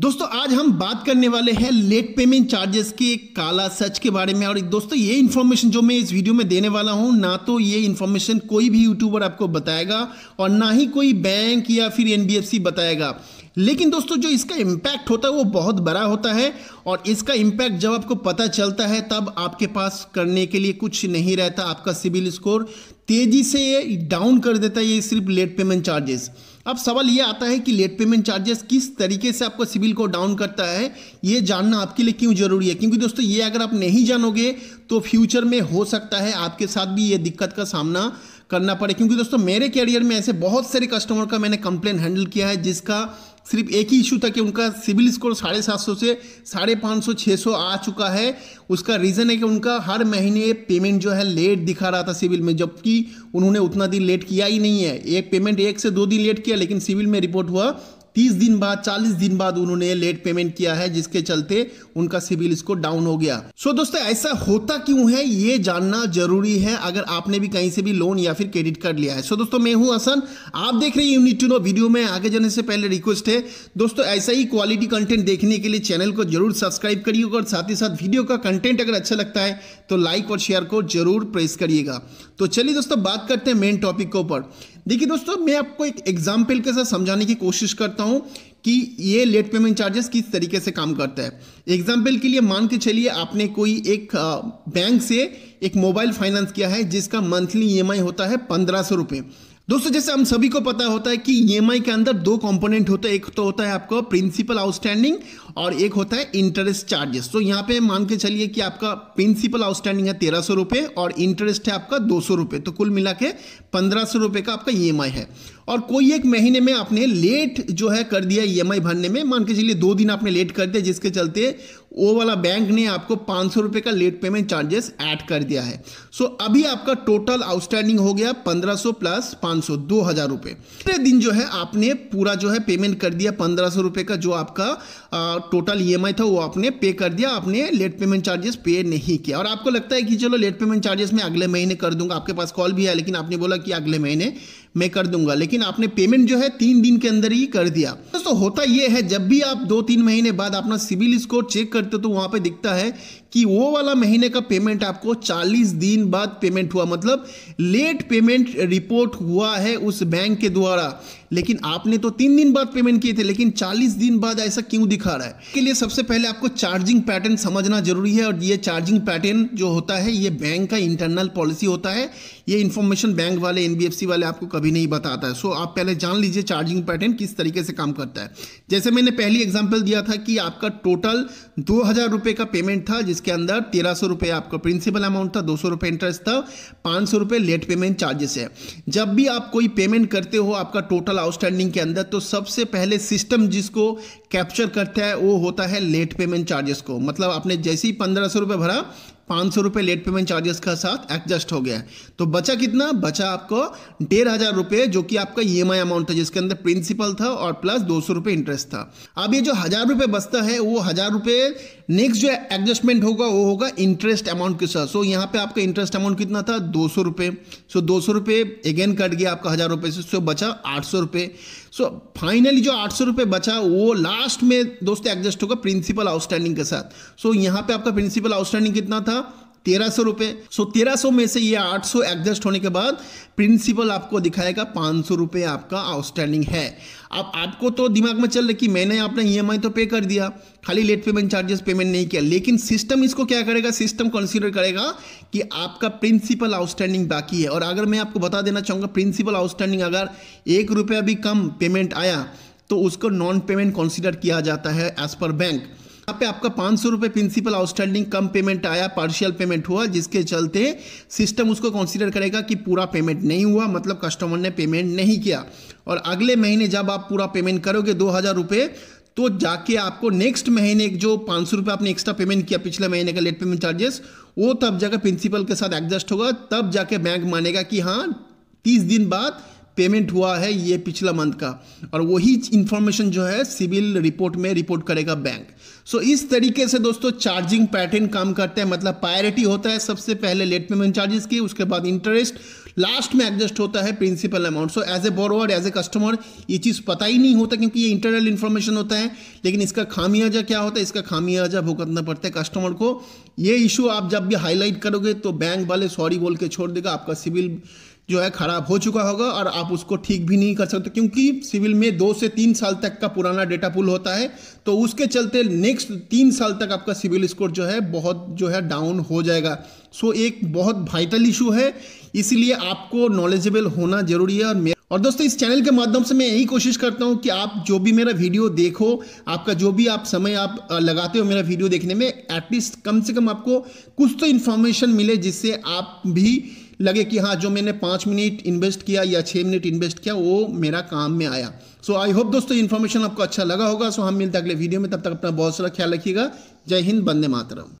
दोस्तों आज हम बात करने वाले हैं लेट पेमेंट चार्जेस के काला सच के बारे में और दोस्तों ये इन्फॉर्मेशन जो मैं इस वीडियो में देने वाला हूँ ना तो ये इन्फॉर्मेशन कोई भी यूट्यूबर आपको बताएगा और ना ही कोई बैंक या फिर एनबीएफसी बताएगा लेकिन दोस्तों जो इसका इम्पैक्ट होता है वो बहुत बड़ा होता है और इसका इम्पैक्ट जब आपको पता चलता है तब आपके पास करने के लिए कुछ नहीं रहता आपका सिविल स्कोर तेज़ी से ये डाउन कर देता है ये सिर्फ लेट पेमेंट चार्जेस अब सवाल ये आता है कि लेट पेमेंट चार्जेस किस तरीके से आपको सिविल को डाउन करता है ये जानना आपके लिए क्यों ज़रूरी है क्योंकि दोस्तों ये अगर आप नहीं जानोगे तो फ्यूचर में हो सकता है आपके साथ भी ये दिक्कत का सामना करना पड़े क्योंकि दोस्तों मेरे कैरियर में ऐसे बहुत सारे कस्टमर का मैंने कंप्लेन हैंडल किया है जिसका सिर्फ एक ही इशू था कि उनका सिविल स्कोर साढ़े सात सौ से साढ़े पाँच सौ छः सौ आ चुका है उसका रीज़न है कि उनका हर महीने पेमेंट जो है लेट दिखा रहा था सिविल में जबकि उन्होंने उतना दिन लेट किया ही नहीं है एक पेमेंट एक से दो दिन लेट किया लेकिन सिविल में रिपोर्ट हुआ तीस दिन बाद चालीस दिन बाद उन्होंने लेट पेमेंट किया है जिसके चलते उनका सिविल स्कोर डाउन हो गया सो so दोस्तों ऐसा होता क्यों है ये जानना जरूरी है अगर आपने भी कहीं से भी लोन या फिर क्रेडिट कार्ड लिया है सो so दोस्तों मैं हूं हसन आप देख रहे हैं यूनिट टू नो वीडियो में आगे जाने से पहले रिक्वेस्ट है दोस्तों ऐसा ही क्वालिटी कंटेंट देखने के लिए चैनल को जरूर सब्सक्राइब करिएगा और साथ ही साथ वीडियो का कंटेंट अगर अच्छा लगता है तो लाइक और शेयर को जरूर प्रेस करिएगा तो चलिए दोस्तों बात करते हैं मेन टॉपिक के ऊपर देखिए दोस्तों मैं आपको एक एग्जाम्पल के साथ समझाने की कोशिश करता हूँ कि ये लेट पेमेंट चार्जेस किस तरीके से काम करता है एग्जाम्पल के लिए मान के चलिए आपने कोई एक बैंक से एक मोबाइल फाइनेंस किया है जिसका मंथली ई e होता है पंद्रह सौ दोस्तों जैसे हम सभी को पता होता है कि ई e के अंदर दो कंपोनेंट होते हैं एक तो होता है आपका प्रिंसिपल आउटस्टैंडिंग और एक होता है इंटरेस्ट चार्जेस तो यहाँ पे मान के चलिए कि आपका प्रिंसिपल आउटस्टैंडिंग है तेरह सौ रुपये और इंटरेस्ट है आपका दो सौ रुपये तो कुल मिला के पंद्रह सौ रुपये का आपका ई e है और कोई एक महीने में आपने लेट जो है कर दिया ई e भरने में मान के चलिए दो दिन आपने लेट कर दिया जिसके चलते वो वाला बैंक ने आपको पाँच सौ रुपये का लेट पेमेंट चार्जेस ऐड कर दिया है सो so, अभी आपका टोटल आउटस्टैंडिंग हो गया पंद्रह सौ प्लस सौ दो हज़ार रुपये पूरे दिन जो है आपने पूरा जो है पेमेंट कर दिया पंद्रह सौ रुपये का जो आपका आ, टोटल ई e था वो आपने पे कर दिया आपने लेट पेमेंट चार्जेस पे नहीं किया और आपको लगता है कि चलो लेट पेमेंट चार्जेस मैं अगले महीने कर दूंगा आपके पास कॉल भी है लेकिन आपने बोला कि अगले महीने मैं कर दूंगा लेकिन आपने पेमेंट जो है तीन दिन के अंदर ही कर दिया दोस्तों होता यह है जब भी आप दो तीन महीने बाद अपना सिविल स्कोर चेक करते हो तो वहां पर दिखता है कि वो वाला महीने का पेमेंट आपको 40 दिन बाद पेमेंट हुआ मतलब लेट पेमेंट रिपोर्ट हुआ है उस बैंक के द्वारा लेकिन आपने तो तीन दिन बाद पेमेंट किए थे लेकिन 40 दिन बाद ऐसा क्यों दिखा रहा है के लिए सबसे पहले आपको चार्जिंग पैटर्न समझना जरूरी है और ये चार्जिंग पैटर्न जो होता है ये बैंक का इंटरनल पॉलिसी होता है ये इन्फॉर्मेशन बैंक वाले एनबीएफसी वाले आपको कभी नहीं बताता है सो आप पहले जान लीजिए चार्जिंग पैटर्न किस तरीके से काम करता है जैसे मैंने पहली एग्जाम्पल दिया था कि आपका टोटल दो का पेमेंट था जिस जिसके अंदर तेरह सौ रुपये आपका प्रिंसिपल अमाउंट था दो सौ रुपये इंटरेस्ट था पाँच सौ रुपये लेट पेमेंट चार्जेस है जब भी आप कोई पेमेंट करते हो आपका टोटल आउटस्टैंडिंग के अंदर तो सबसे पहले सिस्टम जिसको कैप्चर करता है वो होता है लेट पेमेंट चार्जेस को मतलब आपने जैसे ही पंद्रह सौ रुपये भरा पाँच सौ रुपये लेट पेमेंट चार्जेस का साथ एडजस्ट हो गया है तो बचा कितना बचा आपको डेढ़ हज़ार रुपये जो कि आपका ई e अमाउंट था जिसके अंदर प्रिंसिपल था और प्लस दो सौ रुपये इंटरेस्ट था अब ये जो हज़ार रुपये बचता है वो हज़ार रुपये नेक्स्ट जो एडजस्टमेंट होगा वो होगा इंटरेस्ट अमाउंट के साथ सो यहाँ पे आपका इंटरेस्ट अमाउंट कितना था दो सौ रुपये सो दो सौ रुपये अगेन कट गया आपका हज़ार रुपये से सो बचा आठ सौ रुपये सो फाइनली जो आठ सौ रुपये बचा वो लास्ट में दोस्तों एडजस्ट होगा प्रिंसिपल आउटस्टैंडिंग के साथ सो so, यहाँ पे आपका प्रिंसिपल आउटस्टैंडिंग कितना था था तेरह सौ रुपये सो तेरह सौ में से ये आठ सौ एडजस्ट होने के बाद प्रिंसिपल आपको दिखाएगा पाँच सौ रुपये आपका आउटस्टैंडिंग है अब आपको तो दिमाग में चल रहा कि मैंने अपना ई e तो पे कर दिया खाली लेट पेमेंट चार्जेस पेमेंट नहीं किया लेकिन सिस्टम इसको क्या करेगा सिस्टम कंसिडर करेगा कि आपका प्रिंसिपल आउटस्टैंडिंग बाकी है और अगर मैं आपको बता देना चाहूँगा प्रिंसिपल आउटस्टैंडिंग अगर एक रुपया भी कम पेमेंट आया तो उसको नॉन पेमेंट कंसिडर किया जाता है एज पर बैंक यहाँ पे आपका पाँच सौ रुपये प्रिंसिपल आउटस्टैंडिंग कम पेमेंट आया पार्शियल पेमेंट हुआ जिसके चलते सिस्टम उसको कंसिडर करेगा कि पूरा पेमेंट नहीं हुआ मतलब कस्टमर ने पेमेंट नहीं किया और अगले महीने जब आप पूरा पेमेंट करोगे दो हज़ार रुपये तो जाके आपको नेक्स्ट महीने जो पाँच सौ रुपये आपने एक्स्ट्रा पेमेंट किया पिछले महीने का लेट पेमेंट चार्जेस वो तब जाकर प्रिंसिपल के साथ एडजस्ट होगा तब जाके बैंक मानेगा कि हाँ तीस दिन बाद पेमेंट हुआ है ये पिछला मंथ का और वही इंफॉर्मेशन जो है सिविल रिपोर्ट में रिपोर्ट करेगा बैंक सो so, इस तरीके से दोस्तों चार्जिंग पैटर्न काम करता है मतलब प्रायोरिटी होता है सबसे पहले लेट पेमेंट चार्जेस की उसके बाद इंटरेस्ट लास्ट में एडजस्ट होता है principal amount so as a borrower as a customer ये चीज़ पता ही नहीं होता क्योंकि ये इंटरनल इन्फॉर्मेशन होता है लेकिन इसका खामियाजा क्या होता है इसका खामियाजा भुगतना पड़ता है कस्टमर को ये इशू आप जब भी हाईलाइट करोगे तो बैंक वाले सॉरी बोल के छोड़ देगा आपका सिविल जो है ख़राब हो चुका होगा और आप उसको ठीक भी नहीं कर सकते क्योंकि सिविल में दो से तीन साल तक का पुराना डेटा पुल होता है तो उसके चलते नेक्स्ट तीन साल तक आपका सिविल स्कोर जो है बहुत जो है डाउन हो जाएगा सो एक बहुत वाइटल इशू है इसीलिए आपको नॉलेजेबल होना जरूरी है और मेरा और दोस्तों इस चैनल के माध्यम से मैं यही कोशिश करता हूँ कि आप जो भी मेरा वीडियो देखो आपका जो भी आप समय आप लगाते हो मेरा वीडियो देखने में एटलीस्ट कम से कम आपको कुछ तो इन्फॉर्मेशन मिले जिससे आप भी लगे कि हाँ जो मैंने पाँच मिनट इन्वेस्ट किया या छः मिनट इन्वेस्ट किया वो मेरा काम में आया सो आई होप दोस्तों इन्फॉर्मेशन आपको अच्छा लगा होगा सो हम मिलते अगले वीडियो में तब तक अपना बहुत सारा ख्याल रखिएगा जय हिंद बंदे मातरम